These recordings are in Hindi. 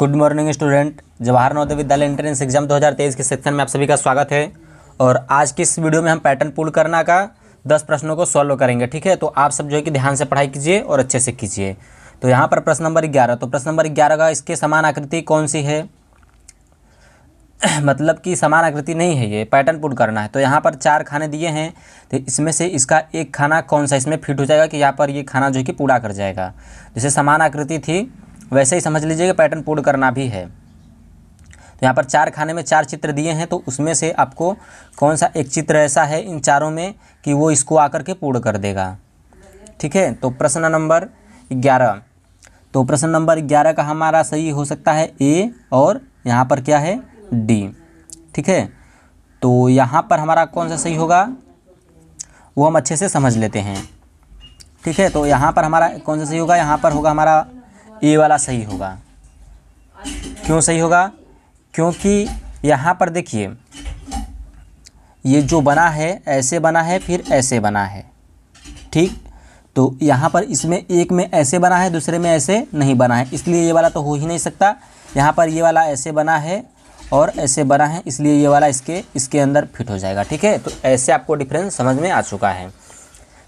good morning student Jawahar Navodaya Vidyalaya entrance exam 2023 के सेक्शन में आप सभी का स्वागत है और आज की इस वीडियो में हम पैटर्न पुल करना का दस प्रश्नों को सॉल्व करेंगे ठीक है तो आप सब जो है कि ध्यान से पढ़ाई कीजिए और अच्छे से कीजिए तो यहाँ पर प्रश्न नंबर ग्यारह तो प्रश्न नंबर ग्यारह का इसके समान आकृति कौन सी है मतलब कि समान आकृति नहीं है ये पैटर्न पुट करना है तो यहाँ पर चार खाने दिए हैं तो इसमें से इसका एक खाना कौन सा इसमें फिट हो जाएगा कि यहाँ पर ये खाना जो है कि पूरा कर जाएगा जैसे समान आकृति थी वैसे ही समझ लीजिए कि पैटर्न पूर्ण करना भी है तो यहाँ पर चार खाने में चार चित्र दिए हैं तो उसमें से आपको कौन सा एक चित्र ऐसा है इन चारों में कि वो इसको आकर के पूर्ण कर देगा ठीक है तो प्रश्न नंबर ग्यारह तो प्रश्न नंबर ग्यारह का हमारा सही हो सकता है ए और यहाँ पर क्या है डी ठीक है तो यहाँ पर हमारा कौन सा सही होगा वो हम अच्छे से समझ लेते हैं ठीक है तो यहाँ पर हमारा कौन सा सही होगा यहाँ पर होगा हमारा ये वाला सही होगा क्यों सही होगा क्योंकि यहाँ पर देखिए ये जो बना है ऐसे बना है फिर ऐसे बना है ठीक तो यहाँ पर इसमें एक में ऐसे बना है दूसरे में ऐसे नहीं बना है इसलिए ये वाला तो हो ही नहीं सकता यहाँ पर ये वाला ऐसे बना है और ऐसे बना है इसलिए ये वाला इसके इसके अंदर फिट हो जाएगा ठीक है तो ऐसे आपको डिफरेंस समझ में आ चुका है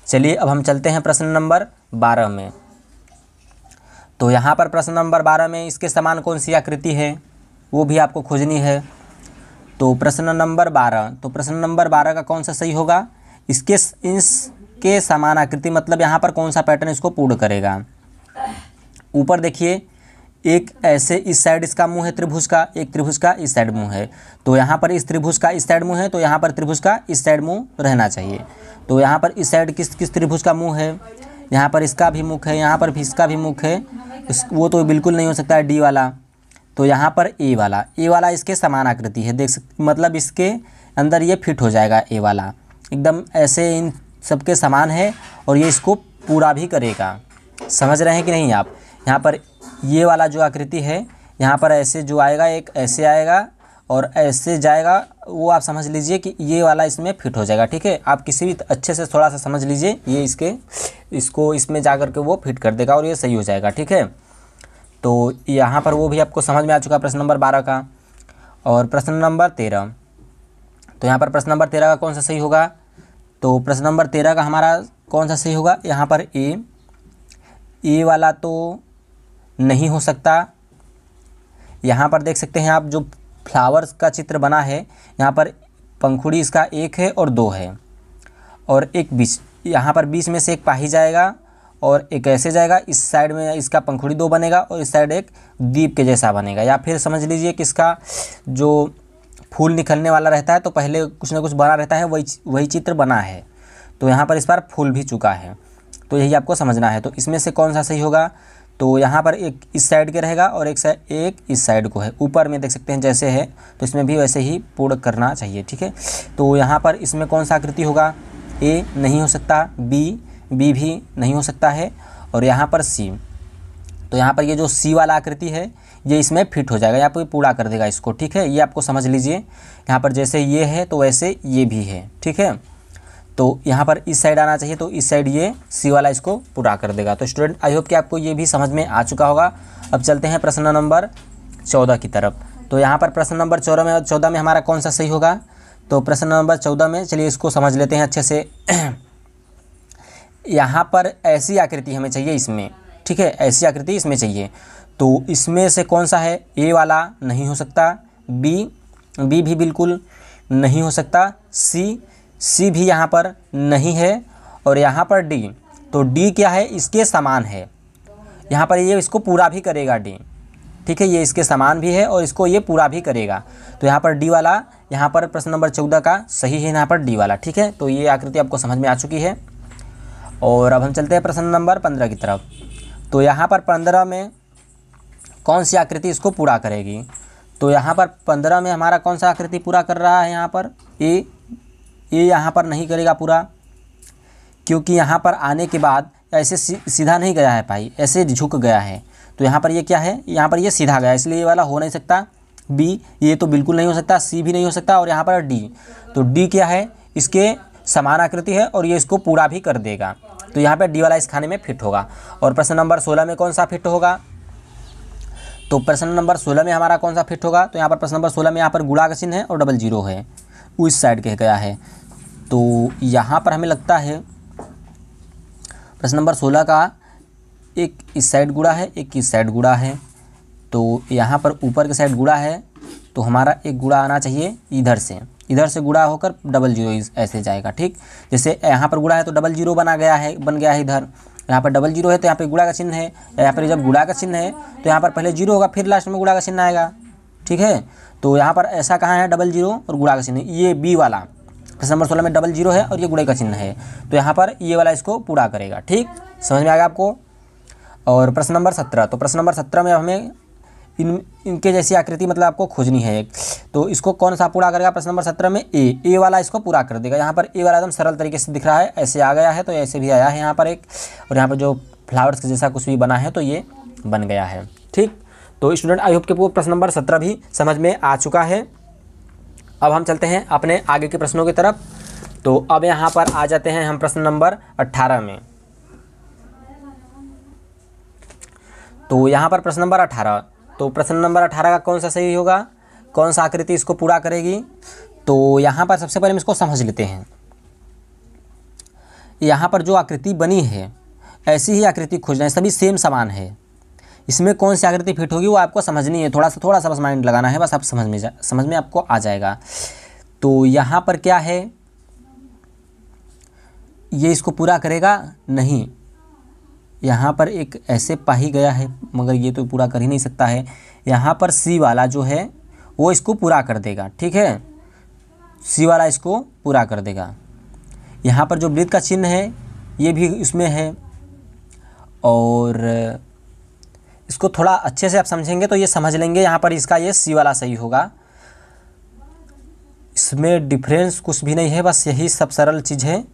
चलिए अब हम चलते हैं प्रश्न नंबर बारह में तो यहाँ पर प्रश्न नंबर बारह में इसके समान कौन सी आकृति है वो भी आपको खोजनी है तो प्रश्न नंबर बारह तो प्रश्न नंबर बारह का कौन सा सही होगा इसके इसके समान आकृति मतलब यहाँ पर कौन सा पैटर्न इसको पूर्ण करेगा ऊपर देखिए एक ऐसे इस साइड इसका मुंह है त्रिभुज का एक त्रिभुज का इस साइड मुंह है तो यहाँ पर इस त्रिभुज का इस साइड मुंह है तो यहाँ पर त्रिभुज का इस साइड मुंह रहना चाहिए तो यहाँ पर इस साइड किस किस त्रिभुज का मुंह है यहाँ पर इसका भी मुख है यहाँ पर भी इसका भी मुख है इस वो तो बिल्कुल नहीं हो सकता है डी वाला तो यहाँ पर ए वाला ए वाला इसके समान आकृति है देख सकते मतलब इसके अंदर ये फिट हो जाएगा ए वाला एकदम ऐसे इन सबके समान है और ये इसको पूरा भी करेगा समझ रहे हैं कि नहीं आप यहाँ पर ये वाला जो आकृति है यहाँ पर ऐसे जो आएगा एक ऐसे आएगा और ऐसे जाएगा वो आप समझ लीजिए कि ये वाला इसमें फिट हो जाएगा ठीक है आप किसी भी अच्छे से थोड़ा सा समझ लीजिए ये इसके इसको इसमें जा करके वो फिट कर देगा और ये सही हो जाएगा ठीक है तो यहाँ पर वो भी आपको समझ में आ चुका प्रश्न नंबर बारह का और प्रश्न नंबर तेरह तो यहाँ पर प्रश्न नंबर तेरह का कौन सा सही होगा तो प्रश्न नंबर तेरह का हमारा कौन सा सही होगा यहाँ पर ए ए वाला तो नहीं हो सकता यहाँ पर देख सकते हैं आप जो फ्लावर्स का चित्र बना है यहाँ पर पंखुड़ी इसका एक है और दो है और एक बीच यहाँ पर बीच में से एक पाही जाएगा और एक ऐसे जाएगा इस साइड में इसका पंखुड़ी दो बनेगा और इस साइड एक दीप के जैसा बनेगा या फिर समझ लीजिए कि इसका जो फूल निकलने वाला रहता है तो पहले कुछ ना कुछ बना रहता है वही वही चित्र बना है तो यहाँ पर इस बार फूल भी चुका है तो यही आपको समझना है तो इसमें से कौन सा सही होगा तो यहाँ पर एक इस साइड के रहेगा और एक साइड एक इस साइड को है ऊपर में देख सकते हैं जैसे है तो इसमें भी वैसे ही पूर्ण करना चाहिए ठीक है तो यहाँ पर इसमें कौन सा आकृति होगा ए नहीं हो सकता बी बी भी नहीं हो सकता है और यहाँ पर सी तो यहाँ पर ये जो सी वाला आकृति है ये इसमें फिट हो जाएगा यहाँ पर पूरा कर देगा इसको ठीक है ये आपको समझ लीजिए यहाँ पर जैसे ये है तो वैसे ये भी है ठीक है तो यहाँ पर इस साइड आना चाहिए तो इस साइड ये सी वाला इसको पूरा कर देगा तो स्टूडेंट आई होप कि आपको ये भी समझ में आ चुका होगा अब चलते हैं प्रश्न नंबर चौदह की तरफ तो यहाँ पर प्रश्न नंबर चौदह में चौदह में हमारा कौन सा सही होगा तो प्रश्न नंबर चौदह में चलिए इसको समझ लेते हैं अच्छे से यहाँ पर ऐसी आकृति हमें चाहिए इसमें ठीक है ऐसी आकृति इसमें चाहिए तो इसमें से कौन सा है ए वाला नहीं हो सकता बी बी भी बिल्कुल नहीं हो सकता सी सी भी यहाँ पर नहीं है और यहाँ पर डी तो डी क्या है इसके समान है यहाँ पर ये इसको पूरा भी करेगा डी ठीक है ये इसके समान भी है और इसको ये पूरा भी करेगा तो यहाँ पर डी वाला यहाँ पर प्रश्न नंबर चौदह का सही है यहाँ पर डी वाला ठीक है तो ये आकृति आपको समझ में आ चुकी है और अब हम चलते हैं प्रश्न नंबर पंद्रह की तरफ तो यहाँ पर पंद्रह में कौन सी आकृति इसको पूरा करेगी तो यहाँ पर पंद्रह में हमारा कौन सा आकृति पूरा कर रहा है यहाँ पर ए ये यहाँ पर नहीं करेगा पूरा क्योंकि यहाँ पर आने के बाद ऐसे सीधा नहीं गया है पाई ऐसे झुक गया है तो यहाँ पर ये क्या है यहाँ पर ये सीधा गया इसलिए ये वाला हो नहीं सकता बी ये तो बिल्कुल नहीं हो सकता सी भी नहीं हो सकता और यहाँ पर डी तो डी क्या है इसके समान आकृति है और ये इसको पूरा भी कर देगा तो यहाँ पर डी वाला इस खाने में फिट होगा और प्रश्न नंबर सोलह में कौन सा फिट होगा तो प्रश्न नंबर सोलह में हमारा कौन सा फिट होगा तो यहाँ पर प्रश्न नंबर सोलह में यहाँ पर गुड़ा का है और डबल जीरो है उस साइड कह गया है तो यहाँ पर हमें लगता है प्रश्न नंबर सोलह का एक इस साइड गुड़ा है एक इस साइड गुड़ा है तो यहाँ पर ऊपर के साइड गुड़ा है तो हमारा एक गुड़ा आना चाहिए इधर से इधर से गुड़ा होकर डबल जीरो ऐसे जाएगा ठीक जैसे यहाँ पर गुड़ा है तो डबल जीरो बना गया है बन गया है इधर यहाँ पर डबल जीरो है तो यहाँ पर गुड़ा का चिन्ह है यहाँ पर जब गुड़ा का चिन्ह है तो यहाँ पर पहले जीरो होगा फिर लास्ट में गुड़ा का चिन्ह आएगा ठीक है तो यहाँ पर ऐसा कहाँ है डबल जीरो और गुड़ा का चिन्ह ये बी वाला प्रश्न नंबर सोलह में डबल जीरो है और ये गुड़े का चिन्ह है तो यहाँ पर ये वाला इसको पूरा करेगा ठीक समझ में आ गया आपको और प्रश्न नंबर सत्रह तो प्रश्न नंबर सत्रह में हमें इन इनके जैसी आकृति मतलब आपको खोजनी है तो इसको कौन सा पूरा करेगा प्रश्न नंबर सत्रह में ए ए वाला इसको पूरा कर देगा यहाँ पर ए वाला एकदम सरल तरीके से दिख रहा है ऐसे आ गया है तो ऐसे भी आया है यहाँ पर एक और यहाँ पर जो फ्लावर्स के जैसा कुछ भी बना है तो ये बन गया है ठीक तो स्टूडेंट आई होप के प्रश्न नंबर सत्रह भी समझ में आ चुका है अब हम चलते हैं अपने आगे के प्रश्नों की तरफ तो अब यहाँ पर आ जाते हैं हम प्रश्न नंबर अट्ठारह में तो यहाँ पर प्रश्न नंबर अठारह तो प्रश्न नंबर अठारह का कौन सा सही होगा कौन सा आकृति इसको पूरा करेगी तो यहाँ पर सबसे पहले हम इसको समझ लेते हैं यहाँ पर जो आकृति बनी है ऐसी ही आकृति खोजना है सभी सेम समान है इसमें कौन सी आकृति फिट होगी वो आपको समझनी है थोड़ा सा थोड़ा सा बस माइंड लगाना है बस आप समझ में जा समझ में आपको आ जाएगा तो यहाँ पर क्या है ये इसको पूरा करेगा नहीं यहाँ पर एक ऐसे पाही गया है मगर ये तो पूरा कर ही नहीं सकता है यहाँ पर सी वाला जो है वो इसको पूरा कर देगा ठीक है सी वाला इसको पूरा कर देगा यहाँ पर जो वृत्त का चिन्ह है ये भी इसमें है और इसको थोड़ा अच्छे से आप समझेंगे तो ये समझ लेंगे यहाँ पर इसका ये सी वाला सही होगा इसमें डिफरेंस कुछ भी नहीं है बस यही सब सरल चीज़ है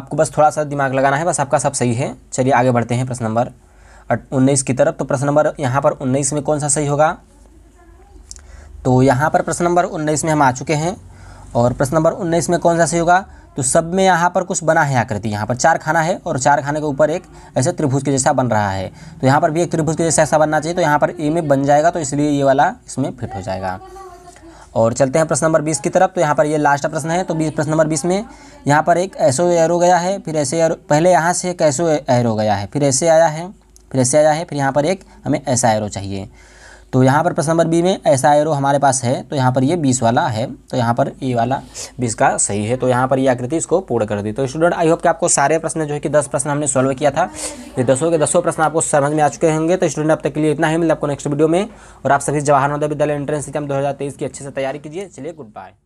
आपको बस थोड़ा सा दिमाग लगाना है बस आपका सब सही है चलिए आगे बढ़ते हैं प्रश्न नंबर उन्नीस की तरफ तो प्रश्न नंबर यहाँ पर उन्नीस में कौन सा सही होगा तो यहाँ पर प्रश्न नंबर उन्नीस में हम आ चुके हैं और प्रश्न नंबर उन्नीस में कौन सा सही होगा तो सब में यहाँ पर कुछ बना है आकृति यहाँ पर चार खाना है और चार खाने के ऊपर एक ऐसे त्रिभुज के जैसा बन रहा है तो यहाँ पर भी एक त्रिभुज के जैसा ऐसा बनना चाहिए तो यहाँ पर ए में बन जाएगा तो इसलिए ये वाला इसमें फिट हो जाएगा और चलते हैं प्रश्न नंबर बीस की तरफ तो यहाँ पर ये लास्ट प्रश्न है तो बीस प्रश्न नंबर बीस में यहाँ पर एक ऐसो एरो गया है फिर ऐसे एरो पहले यहाँ से एक ऐसो एरो गया है फिर ऐसे आया है फिर ऐसे आया है फिर यहाँ पर एक हमें ऐसा एरो चाहिए तो यहाँ पर प्रश्न नंबर बी में ऐसा एरो हमारे पास है तो यहाँ पर ये बीस वाला है तो यहाँ पर ए वाला बीस का सही है तो यहाँ पर ये आकृति इसको पूर्ण कर दी तो स्टूडेंट आई होप कि आपको सारे प्रश्न जो है कि दस प्रश्न हमने सॉल्व किया था ये दसों के दसों प्रश्न आपको समझ में आ चुके होंगे तो स्टूडेंट अब तक के लिए इतना ही मिले आपको नेक्स्ट वीडियो में और आप सभी जवाहर नवोदय विद्यालय एंट्रेंस एग्जाम दो की अच्छे से तैयारी कीजिए चलिए गुड बाय